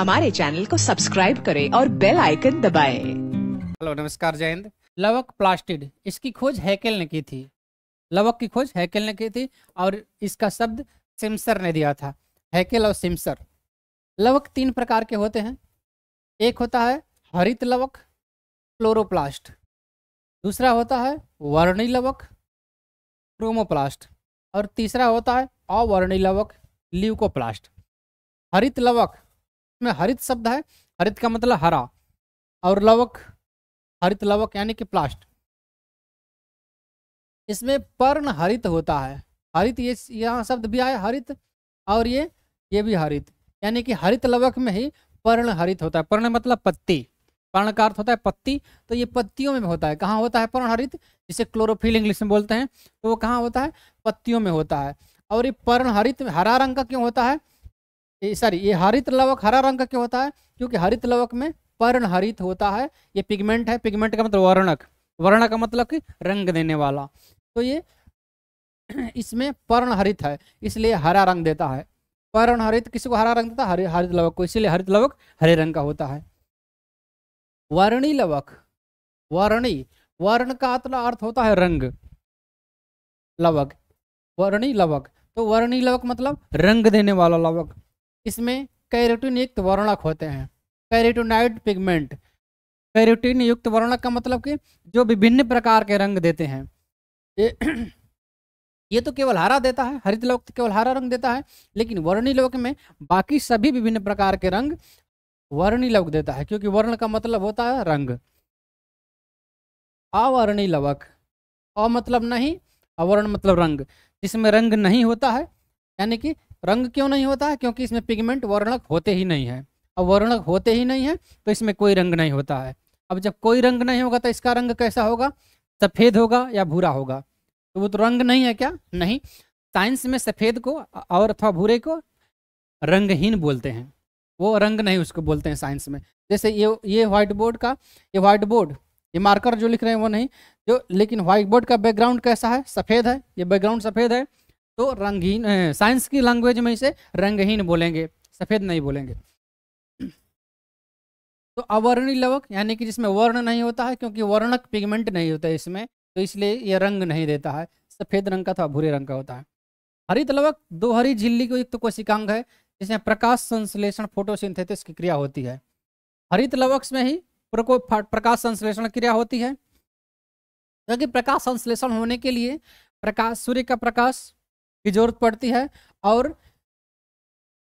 हमारे चैनल को सब्सक्राइब करें और बेल आइकन दबाएं। हेलो नमस्कार जयंत लवक प्लास्टिड इसकी खोज हैकेल ने की थी लवक की खोज हैकेल ने की थी और इसका शब्द सिमसर ने दिया था हैकेल और सिमसर लवक तीन प्रकार के होते हैं एक होता है हरित लवक क्लोरोप्लास्ट दूसरा होता है वर्णी लवक क्रोमोप्लास्ट और तीसरा होता है अवर्णी लवक ल्यूकोप्लास्ट हरित लवक इसमें हरित शब्द है हरित का मतलब हरा और लवक हरित लवक यानी कि प्लास्ट इसमें पर्ण हरित होता है हरित ये यहाँ शब्द भी आया हरित और ये ये भी हरित यानी कि हरित लवक में ही पर्ण हरित होता है पर्ण मतलब पत्ती पर्ण का अर्थ होता है पत्ती तो ये पत्तियों में होता है कहाँ होता है पर्ण हरित जिसे क्लोरोफिल इंग्लिश में बोलते हैं तो वो कहाँ होता है पत्तियों में होता है और ये पर्ण हरित हरा रंग का क्यों होता है सॉरी ये हरित लवक हरा रंग का क्यों होता है क्योंकि हरित लवक में पर्ण हरित होता है ये पिगमेंट है पिगमेंट का मतलब वर्णक वर्ण का मतलब कि रंग देने वाला तो ये इसमें पर्ण हरित है इसलिए हरा रंग देता है पर्ण हरित किसी को हरा रंग देता है हरित लवक को इसीलिए हरित लवक हरे रंग का होता है वर्णी लवक वर्णी वर्ण का अर्थ होता है रंग लवक वर्णी लवक तो वर्णी लवक मतलब रंग देने वाला लवक इसमें कैरेटिन युक्त वर्णक होते हैं कैरेटोनाइड पिगमेंट कैरेटिन युक्त वर्णक का मतलब कि जो विभिन्न प्रकार के रंग देते हैं ये ये तो केवल हरा देता है हरित लोक तो केवल हरा रंग देता है लेकिन वर्णी लोक में बाकी सभी विभिन्न प्रकार के रंग वर्णी लोक देता है क्योंकि वर्ण का मतलब होता है रंग अवर्णी लवक अ मतलब नहीं अवर्ण मतलब रंग जिसमें रंग नहीं होता है यानी कि रंग क्यों नहीं होता है क्योंकि इसमें पिगमेंट वर्णक होते ही नहीं है अब वर्णक होते ही नहीं है तो इसमें कोई रंग नहीं होता है अब जब कोई रंग नहीं होगा तो इसका रंग कैसा होगा सफ़ेद होगा या भूरा होगा तो वो तो रंग नहीं है क्या नहीं साइंस में सफ़ेद को और अथवा भूरे को रंगहीन बोलते हैं वो रंग नहीं उसको बोलते हैं साइंस में जैसे ये ये व्हाइट बोर्ड का ये व्हाइट बोर्ड ये मार्कर जो लिख रहे हैं वो नहीं जो लेकिन व्हाइट बोर्ड का बैकग्राउंड कैसा है सफ़ेद है ये बैकग्राउंड सफ़ेद है तो रंगहीन साइंस की लैंग्वेज में इसे रंगहीन बोलेंगे सफ़ेद नहीं बोलेंगे तो अवर्णी लवक यानी कि जिसमें वर्ण नहीं होता है क्योंकि वर्णक पिगमेंट नहीं होता है इसमें तो इसलिए यह रंग नहीं देता है सफ़ेद रंग का था भूरे रंग का होता है हरित लवक दो हरी झिल्ली को युक्त तो कोशिकांग है जिसमें प्रकाश संश्लेषण फोटोसिंथेसिस की क्रिया होती है हरित लवक में ही प्रकाश संश्लेषण क्रिया होती है क्योंकि प्रकाश संश्लेषण होने के लिए प्रकाश सूर्य का प्रकाश की जरूरत पड़ती है और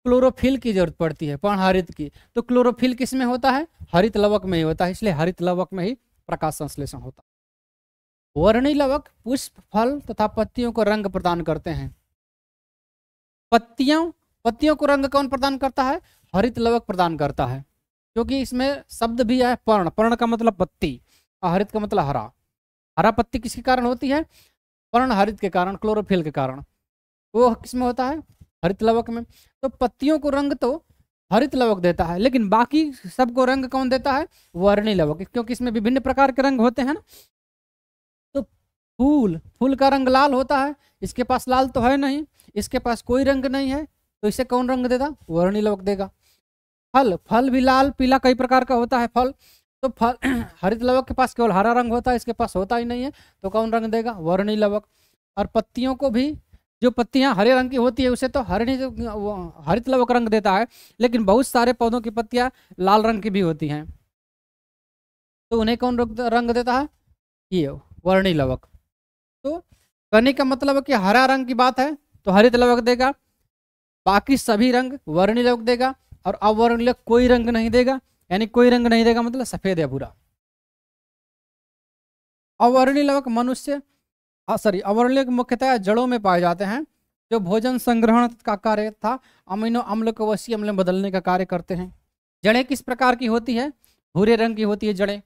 क्लोरोफिल की जरूरत पड़ती है पर्णहरित की तो क्लोरोफिल किस में होता है हरित लवक में ही होता है इसलिए हरित लवक में ही प्रकाश संश्लेषण होता है वर्णी लवक पुष्प फल तथा पत्तियों को रंग प्रदान करते हैं पत्तियों पत्तियों को रंग कौन प्रदान करता है हरित लवक प्रदान करता है क्योंकि इसमें शब्द भी है पर्ण पर्ण का मतलब पत्ती और हरित का मतलब हरा हरा पत्ती किसके कारण होती है पर्ण हरित के कारण क्लोरोफिल के कारण वो किस में होता है हरित लवक में तो पत्तियों को रंग तो हरित लवक देता है लेकिन बाकी सबको रंग कौन देता है वर्णी लवक क्योंकि इसमें विभिन्न प्रकार के रंग होते हैं ना तो फूल फूल का रंग लाल होता है इसके पास लाल तो है नहीं इसके पास कोई रंग नहीं है तो इसे कौन रंग देगा वर्णी लवक देगा फल फल भी लाल पीला कई प्रकार का होता है फल तो फल हरित लवक के पास केवल हरा रंग होता है इसके पास होता ही नहीं है तो कौन रंग देगा वर्णी लवक और पत्तियों को भी जो पत्तियां हरे रंग की होती है उसे तो हरणी हरित लवक रंग देता है लेकिन बहुत सारे पौधों की पत्तियां लाल रंग की भी होती हैं तो उन्हें कौन रंग देता है ये वर्णी लवक तो कहने का मतलब कि हरा रंग की बात है तो हरित लवक देगा बाकी सभी रंग वर्णी लवक देगा और लवक कोई रंग नहीं देगा यानी कोई रंग नहीं देगा मतलब सफेद या भूरा अवर्णी लवक मनुष्य हाँ, सॉरी अवरलेख मुख्यतः जड़ों में पाए जाते हैं जो भोजन संग्रहण का कार्य था अमीनो अम्ल को वसी अम्ल में बदलने का कार्य करते हैं जड़ें किस प्रकार की होती है भूरे रंग की होती है जड़ें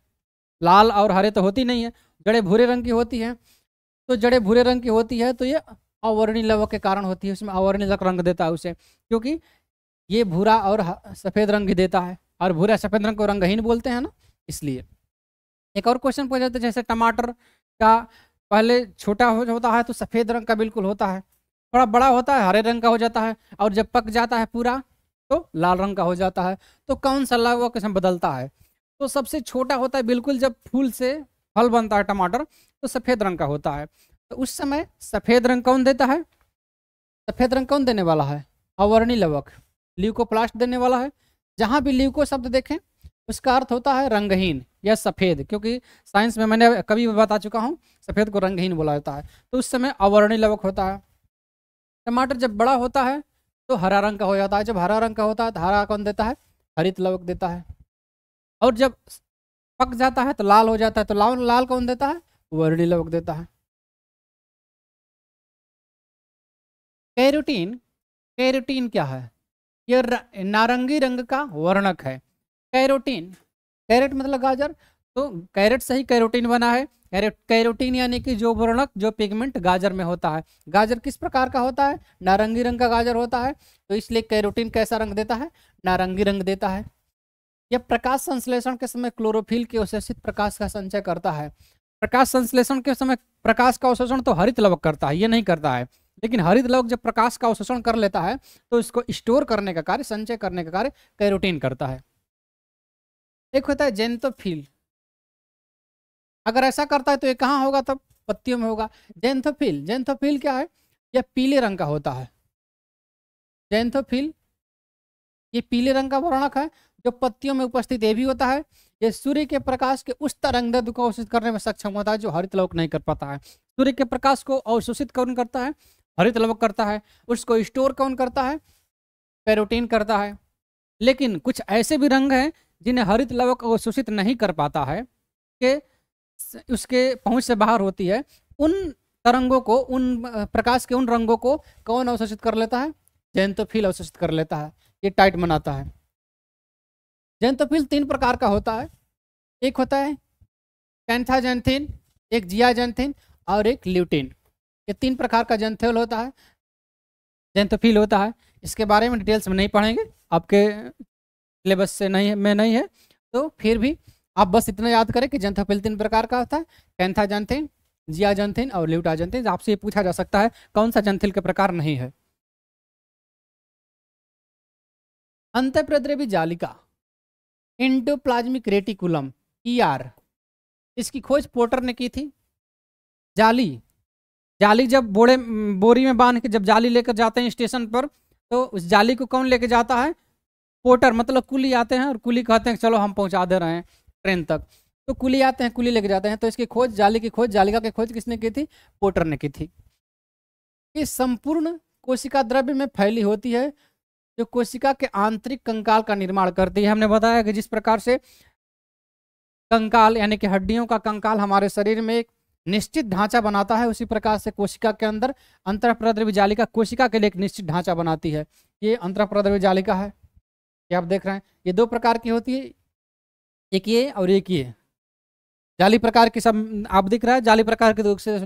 लाल और हरे तो होती नहीं है जड़ें भूरे रंग की होती हैं तो जड़ें भूरे रंग की होती है तो ये अवर्णी लवक के कारण होती है उसमें अवर्णी लक रंग देता है उसे क्योंकि ये भूरा और सफ़ेद रंग ही देता है और भूरा सफ़ेद रंग को रंगहीन बोलते हैं ना इसलिए एक और क्वेश्चन पूछा जाता है जैसे टमाटर का पहले छोटा हो होता है तो सफ़ेद रंग का बिल्कुल होता है थोड़ा बड़ा होता है हरे रंग का हो जाता है और जब पक जाता है पूरा तो लाल रंग का हो जाता है तो कौन सा अल्लाह किस्म बदलता है तो सबसे छोटा होता है बिल्कुल जब फूल से फल बनता है टमाटर तो सफ़ेद रंग का होता है तो उस समय सफ़ेद रंग कौन देता है सफ़ेद रंग कौन देने वाला है अवर्णी लवक ल्यूकोप्लास्ट देने वाला है जहाँ भी ल्यूको शब्द देखें उसका अर्थ होता है रंगहीन या सफ़ेद क्योंकि साइंस में मैंने कभी भी बता चुका हूँ सफ़ेद को रंगहीन बोला जाता है तो उस समय अवर्णी लवक होता है टमाटर जब बड़ा होता है तो हरा रंग का हो जाता है जब हरा रंग का होता है तो हरा कौन देता है हरित लवक देता है और जब पक जाता है तो लाल हो जाता है तो लाल लाल कौन देता है वर्णी लवक देता है कैरोटीन कैरोटीन क्या है यह नारंगी रंग का वर्णक है कैरोटीन कैरेट मतलब गाजर तो कैरेट से ही कैरोटीन बना है कैरोटीन यानी कि जो वर्णक जो पिगमेंट गाजर में होता है गाजर किस प्रकार का होता है नारंगी रंग का गाजर होता है तो इसलिए कैरोटीन कैसा रंग देता है नारंगी रंग देता है यह प्रकाश संश्लेषण के समय क्लोरोफिल के अवशेषित प्रकाश का संचय करता है प्रकाश संश्लेषण के समय प्रकाश का अवशोषण तो हरित लवक करता है ये नहीं करता है लेकिन हरित लवक जब प्रकाश का अवशोषण कर लेता है तो इसको स्टोर करने का कार्य संचय करने का कार्य कैरोटीन करता है एक होता है जेंथोफिल तो अगर ऐसा करता है तो ये कहाँ होगा तब पत्तियों में होगा जेंथोफिल तो जेंथोफिल तो क्या है यह पीले रंग का होता है जेंथोफिल ये पीले रंग का वर्णक है जो पत्तियों में उपस्थित ये भी होता है ये सूर्य के प्रकाश के उस तरंग दर्द को अवशोषित करने में सक्षम होता है जो हरित लवक नहीं कर पाता है सूर्य के प्रकाश को अवशोषित कौन करता है हरित लवक करता है उसको स्टोर कौन करता है पेरोटीन करता है लेकिन कुछ ऐसे भी रंग हैं जिन्हें हरित लवक अवशोषित नहीं कर पाता है के उसके पहुंच से बाहर होती है उन तरंगों को उन प्रकाश के उन रंगों को कौन अवशोषित कर लेता है जैंतोफिल अवशोषित कर लेता है ये टाइट बनाता है जैंतोफिल तीन प्रकार का होता है एक होता है कैंथा जैंथिन एक जिया जैंथिन और एक ल्यूटिन ये तीन प्रकार का जैंथल होता है जैंतोफिल होता है इसके बारे में डिटेल्स में नहीं पढ़ेंगे आपके सिलेबस से नहीं में नहीं है तो फिर भी आप बस इतना याद करें कि जेंथोफिल तीन प्रकार का होता है कैंथा जंथिन जिया जंथिन और ल्यूटा जंथिन तो आपसे ये पूछा जा सकता है कौन सा जंथिल के प्रकार नहीं है प्रद्रवी जालिका इंडोप्लाज्मिक रेटिकुलम ईआर e इसकी खोज पोर्टर ने की थी जाली जाली जब बोड़े बोरी में बांध के जब जाली लेकर जाते हैं स्टेशन पर तो उस जाली को कौन लेके जाता है पोर्टर मतलब कुली आते हैं और कुली कहते हैं चलो हम पहुँचा दे रहे हैं ट्रेन तक तो कुली आते हैं कुली लेके जाते हैं तो इसकी खोज जाली की खोज जालिका की खोज किसने की थी पोर्टर ने की थी ये संपूर्ण कोशिका द्रव्य में फैली होती है जो कोशिका के आंतरिक कंकाल का निर्माण करती है हमने बताया कि जिस प्रकार से कंकाल यानी कि हड्डियों का कंकाल हमारे शरीर में एक निश्चित ढांचा बनाता है उसी प्रकार से कोशिका के अंदर अंतरप्रद्रव्य जालिका कोशिका के लिए एक निश्चित ढांचा बनाती है ये अंतरप्रद्रव्य जालिका है ये आप देख रहे हैं ये दो प्रकार की होती है एक ये और एक ये जाली प्रकार की सब आप दिख रहा है जाली प्रकार के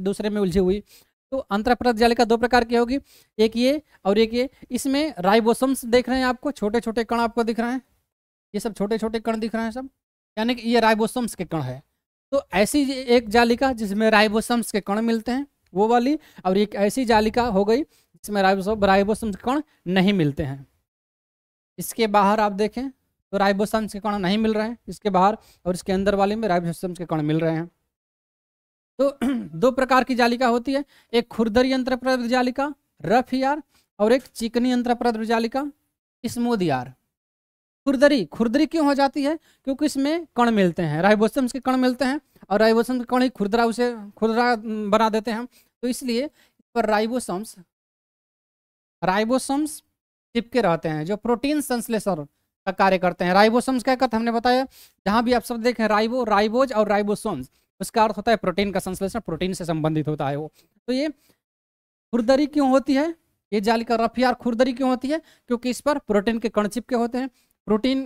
दूसरे, में उलझी हुई तो अंतरप्रत जालिका दो प्रकार की होगी एक ये और एक ये इसमें राइबोसम्स देख रहे हैं आपको छोटे छोटे कण आपको दिख रहे हैं ये सब छोटे छोटे कण दिख रहे हैं सब यानी कि ये राइबोसम्स के कण है तो ऐसी एक जालिका जिसमें राइबोसम्स के कण मिलते हैं वो वाली और एक ऐसी जालिका हो गई जिसमें राइबोसम राइबोसम्स के कण नहीं मिलते हैं इसके बाहर आप देखें तो राइबोसम्स के कण नहीं मिल रहे हैं इसके बाहर और इसके अंदर वाले में राइबोसम्स के कण मिल रहे हैं तो दो प्रकार की जालिका होती है एक खुरदर यंत्र जालिका रफ यार और एक चिकनी यंत्र जालिका स्मूद यार खुरदरी खुरदरी क्यों हो जाती है क्योंकि इसमें कण मिलते हैं राइबोसम्स के कण मिलते हैं और राइबोसम्स के कण ही खुरदरा उसे खुरदरा बना देते हैं तो इसलिए इस पर राइबोसम्स राइबोसम्स चिपके रहते हैं जो प्रोटीन संश्लेषण का कार्य करते हैं राइबोसोम्स का हमने बताया जहाँ भी आप सब देखें राइबो राइबोज और राइबोसोम्स उसका अर्थ होता है प्रोटीन का संश्लेषण प्रोटीन से संबंधित होता है वो तो ये खुरदरी क्यों होती है ये जाली का रफियार खुरदरी क्यों होती है क्योंकि इस पर प्रोटीन के कण चिपके होते हैं प्रोटीन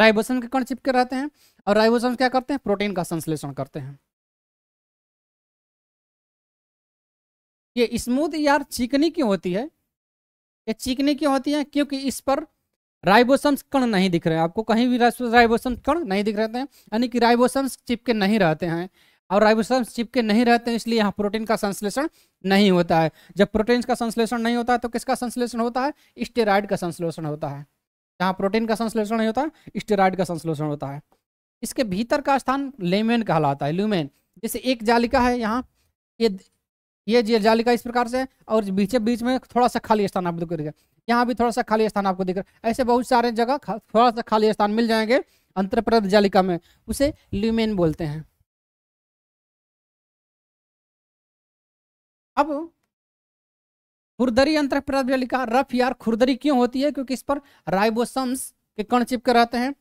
राइबोसोम के कण चिपके रहते हैं और राइबोसोम क्या करते हैं प्रोटीन का संश्लेषण करते हैं ये स्मूथ यार चिकनी क्यों होती है ये चीकने क्यों होती है क्योंकि इस पर राइबोसम्स कण नहीं दिख रहे हैं आपको कहीं भी राइबोसम्स कण नहीं दिख रहे हैं यानी कि राइबोसम्स चिपके नहीं रहते हैं और राइबोसम्स चिपके नहीं रहते हैं इसलिए यहाँ प्रोटीन का संश्लेषण नहीं होता है जब प्रोटीन का संश्लेषण नहीं होता है तो किसका संश्लेषण होता है स्टेराइड का संश्लेषण होता है जहाँ प्रोटीन का संश्लेषण नहीं होता स्टेराइड का संश्लेषण होता है इसके भीतर का स्थान लेमेन कहलाता है ल्यूमेन जैसे एक जालिका है यहाँ ये ये जी जालिका इस प्रकार से और बीचे बीच में थोड़ा सा खाली स्थान आपको है यहाँ भी थोड़ा सा खाली स्थान आपको दिख रहा है ऐसे बहुत सारे जगह थोड़ा सा खाली स्थान मिल जाएंगे अंतरप्रद जालिका में उसे ल्यूमेन बोलते हैं अब खुरदरी अंतरप्रद जालिका रफ यार खुरदरी क्यों होती है क्योंकि इस पर राइबोसम्स के कण चिपके रहते हैं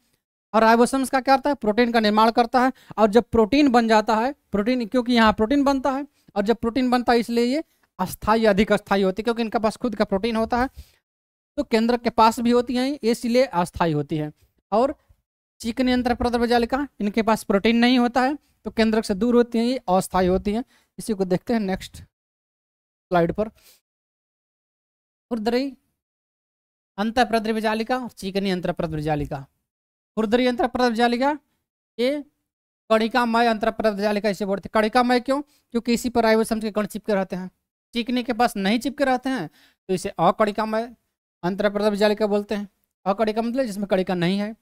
और राइबोसम्स का क्या करता है प्रोटीन का निर्माण करता है और जब प्रोटीन बन जाता है प्रोटीन क्योंकि यहाँ प्रोटीन बनता है और जब प्रोटीन बनता है इसलिए ये अस्थायी अधिक अस्थायी होती है क्योंकि इनका पास खुद का प्रोटीन होता है तो केंद्र के पास भी होती हैं इसलिए अस्थायी होती है और चिकनी यंत्र प्रदर्भजालिका इनके पास प्रोटीन नहीं होता है तो केंद्र से दूर होती हैं ये अस्थायी होती हैं इसी को देखते हैं नेक्स्ट स्लाइड पर खुरदरी अंत प्रद्रव्यजालिका और चिकनी अंतर प्रद्रव्यजालिका खुरदरी अंतर प्रद्रव्यजालिका ये मय अंतर प्रजालिका इसे बोलते हैं मय क्यों क्योंकि इसी पर समझ के कण चिपके रहते हैं चिकने के पास नहीं चिपके रहते हैं तो इसे मय अंतर का बोलते हैं अकड़िका मतलब जिसमें कड़िका नहीं है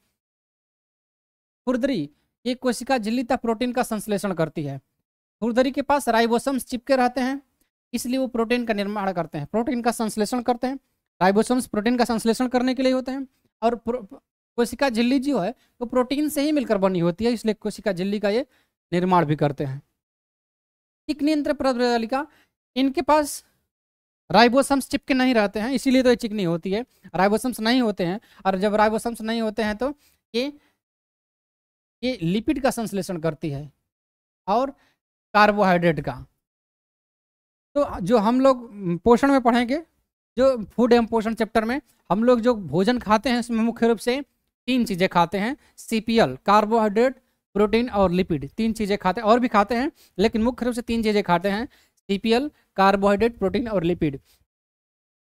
खुरदरी ये कोशिका तक प्रोटीन का संश्लेषण करती है खुरदरी के पास राइबोसम्स चिपके रहते हैं इसलिए वो प्रोटीन का निर्माण करते हैं प्रोटीन का संश्लेषण करते हैं राइबोसम्स प्रोटीन का संश्लेषण करने के लिए होते हैं और कोशिका झिल्ली जो है वो तो प्रोटीन से ही मिलकर बनी होती है इसलिए कोशिका झिल्ली का ये निर्माण भी करते हैं टिक नियंत्र प्रदालिका इनके पास राइबोसम्स चिपके नहीं रहते हैं इसीलिए तो ये चिकनी होती है राइबोसम्स नहीं होते हैं और जब राइबोसम्स नहीं होते हैं तो ये ये लिपिड का संश्लेषण करती है और कार्बोहाइड्रेट का तो जो हम लोग पोषण में पढ़ेंगे जो फूड एवं पोषण चैप्टर में हम लोग जो भोजन खाते हैं उसमें मुख्य रूप से तीन चीज़ें खाते हैं सीपीएल कार्बोहाइड्रेट प्रोटीन और लिपिड तीन चीज़ें खाते हैं और भी खाते हैं लेकिन मुख्य रूप से तीन चीज़ें खाते हैं सीपीएल कार्बोहाइड्रेट प्रोटीन और लिपिड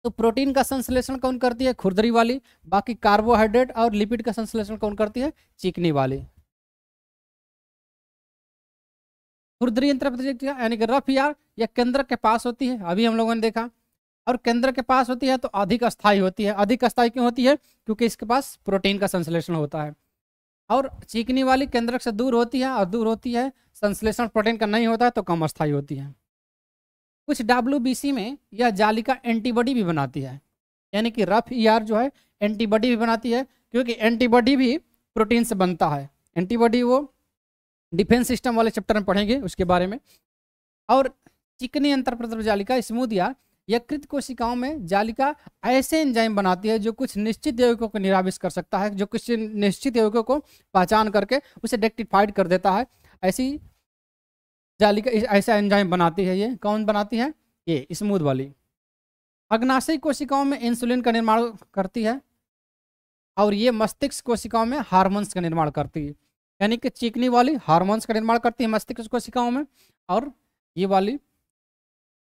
तो प्रोटीन का संश्लेषण कौन करती है खुरदरी वाली बाकी कार्बोहाइड्रेट और लिपिड का संश्लेषण कौन करती है चिकनी वाली खुरदरी यंत्र यानी कि रफ या, या केंद्र के पास होती है अभी हम लोगों ने देखा और केंद्र के पास होती है तो अधिक अस्थायी होती है अधिक अस्थायी क्यों होती है क्योंकि इसके पास प्रोटीन का संश्लेषण होता है और चीकनी वाली केंद्रक से दूर होती है और दूर होती है संश्लेषण प्रोटीन का नहीं होता है तो कम अस्थायी होती है कुछ डब्ल्यू में यह जालिका एंटीबॉडी भी बनाती है यानी कि रफ ई e जो है एंटीबॉडी भी बनाती है क्योंकि एंटीबॉडी भी प्रोटीन से बनता है एंटीबॉडी वो डिफेंस सिस्टम वाले चैप्टर में पढ़ेंगे उसके बारे में और चिकनी अंतरप्रद्रव जालिका स्मूद या यकृत कोशिकाओं में जालिका ऐसे एंजाइम बनाती है जो कुछ निश्चित यौगिकों को निराविष कर सकता है जो कुछ निश्चित यौगिकों को पहचान करके उसे डेक्टिफाइड कर देता है ऐसी जालिका ऐसा एंजाइम बनाती है ये कौन बनाती है ये स्मूथ वाली अग्नाशयी कोशिकाओं में इंसुलिन का निर्माण करती है और ये मस्तिष्क कोशिकाओं में हार्मोन्स का निर्माण करती है यानी कि चीकनी वाली हार्मोन्स का निर्माण करती है मस्तिष्क कोशिकाओं में और ये वाली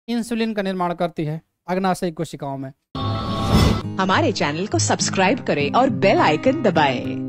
इंसुलिन का निर्माण करती है अग्नाशय कोशिकाओं में हमारे चैनल को सब्सक्राइब करें और बेल आइकन दबाएं।